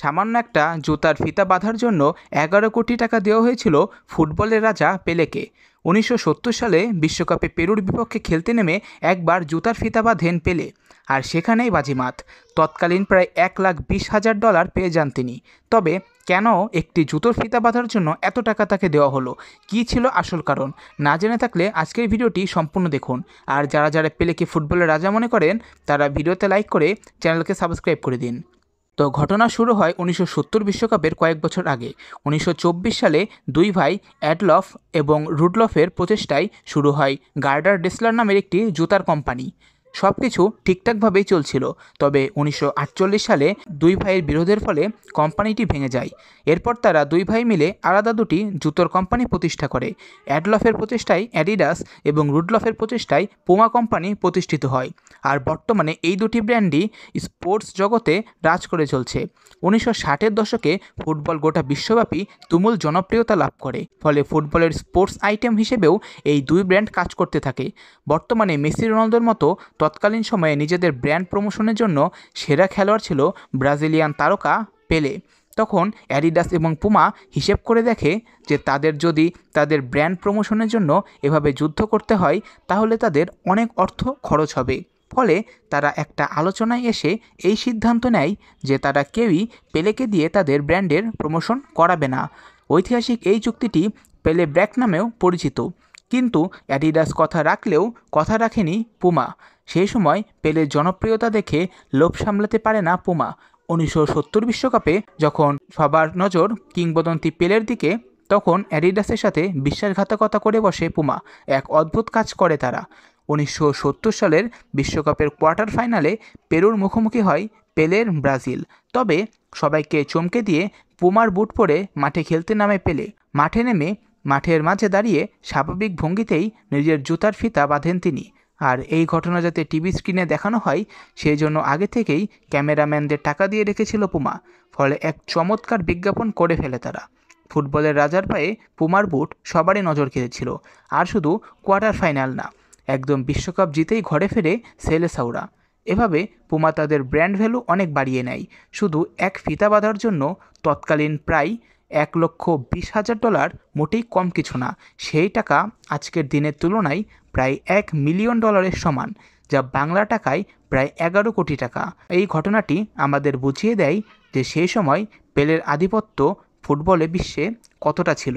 সামান্য একটা জুতার ফিতা বাঁধার জন্য এগারো কোটি টাকা দেওয়া হয়েছিল ফুটবলের রাজা পেলেকে উনিশশো সালে বিশ্বকাপে পেরুর বিপক্ষে খেলতে নেমে একবার জুতার ফিতা বাঁধেন পেলে আর সেখানেই বাজিমাত তৎকালীন প্রায় এক লাখ বিশ হাজার ডলার পেয়ে যান তিনি তবে কেন একটি জুতোর ফিতা বাঁধার জন্য এত টাকা তাকে দেওয়া হলো কি ছিল আসল কারণ না জেনে থাকলে আজকের ভিডিওটি সম্পূর্ণ দেখুন আর যারা যারা পেলেকে ফুটবলের রাজা মনে করেন তারা ভিডিওতে লাইক করে চ্যানেলকে সাবস্ক্রাইব করে দিন তো ঘটনা শুরু হয় উনিশশো বিশ্বকাপের কয়েক বছর আগে উনিশশো সালে দুই ভাই অ্যাডলফ এবং রুডলফের প্রচেষ্টায় শুরু হয় গার্ডার ডেসলার নামের একটি জুতার কোম্পানি সব কিছু ঠিকঠাকভাবেই চলছিল তবে উনিশশো সালে দুই ভাইয়ের বিরোধের ফলে কোম্পানিটি ভেঙে যায় এরপর তারা দুই ভাই মিলে আলাদা দুটি জুতোর কোম্পানি প্রতিষ্ঠা করে অ্যাডলফের প্রচেষ্টায় অ্যাডিডাস এবং রুডলফের প্রচেষ্টায় পোমা কোম্পানি প্রতিষ্ঠিত হয় আর বর্তমানে এই দুটি ব্র্যান্ডই স্পোর্টস জগতে রাজ করে চলছে উনিশশো ষাটের দশকে ফুটবল গোটা বিশ্বব্যাপী তুমুল জনপ্রিয়তা লাভ করে ফলে ফুটবলের স্পোর্টস আইটেম হিসেবেও এই দুই ব্র্যান্ড কাজ করতে থাকে বর্তমানে মেসি রোনালদোর মতো তৎকালীন সময়ে নিজেদের ব্র্যান্ড প্রমোশনের জন্য সেরা খেলোয়াড় ছিল ব্রাজিলিয়ান তারকা পেলে তখন অ্যাডিডাস এবং পুমা হিসেব করে দেখে যে তাদের যদি তাদের ব্র্যান্ড প্রমোশনের জন্য এভাবে যুদ্ধ করতে হয় তাহলে তাদের অনেক অর্থ খরচ হবে ফলে তারা একটা আলোচনায় এসে এই সিদ্ধান্ত নেয় যে তারা কেউই পেলেকে দিয়ে তাদের ব্র্যান্ডের প্রমোশন করাবে না ঐতিহাসিক এই চুক্তিটি পেলে ব্র্যাক নামেও পরিচিত কিন্তু অ্যাডিডাস কথা রাখলেও কথা রাখেনি পুমা সেই সময় পেলের জনপ্রিয়তা দেখে লোভ সামলাতে পারে না পুমা উনিশশো সত্তর বিশ্বকাপে যখন সবার নজর কিংবদন্তি পেলের দিকে তখন অ্যাডিডাসের সাথে বিশ্বাসঘাতকতা করে বসে পুমা এক অদ্ভুত কাজ করে তারা উনিশশো সত্তর সালের বিশ্বকাপের কোয়ার্টার ফাইনালে পেরুর মুখোমুখি হয় পেলের ব্রাজিল তবে সবাইকে চমকে দিয়ে পুমার বুট পরে মাঠে খেলতে নামে পেলে মাঠে নেমে মাঠের মাঝে দাঁড়িয়ে স্বাভাবিক ভঙ্গিতেই নিজের জুতার ফিতা বাঁধেন তিনি আর এই ঘটনা যাতে টিভি স্ক্রিনে দেখানো হয় সেই জন্য আগে থেকেই ক্যামেরাম্যানদের টাকা দিয়ে রেখেছিল পুমা ফলে এক চমৎকার বিজ্ঞাপন করে ফেলে তারা ফুটবলের রাজার পায়ে পুমার বুট সবারই নজর কেড়েছিল আর শুধু কোয়ার্টার ফাইনাল না একদম বিশ্বকাপ জিতেই ঘরে ফেরে সেলে সাউরা এভাবে পুমা তাদের ব্র্যান্ড ভ্যালু অনেক বাড়িয়ে নেয় শুধু এক ফিতা বাঁধার জন্য তৎকালীন প্রায় এক লক্ষ বিশ হাজার ডলার মোটেই কম কিছু না সেই টাকা আজকের দিনের তুলনায় প্রায় এক মিলিয়ন ডলারের সমান যা বাংলা টাকায় প্রায় এগারো কোটি টাকা এই ঘটনাটি আমাদের বুঝিয়ে দেয় যে সেই সময় পেলের আধিপত্য ফুটবলে বিশ্বে কতটা ছিল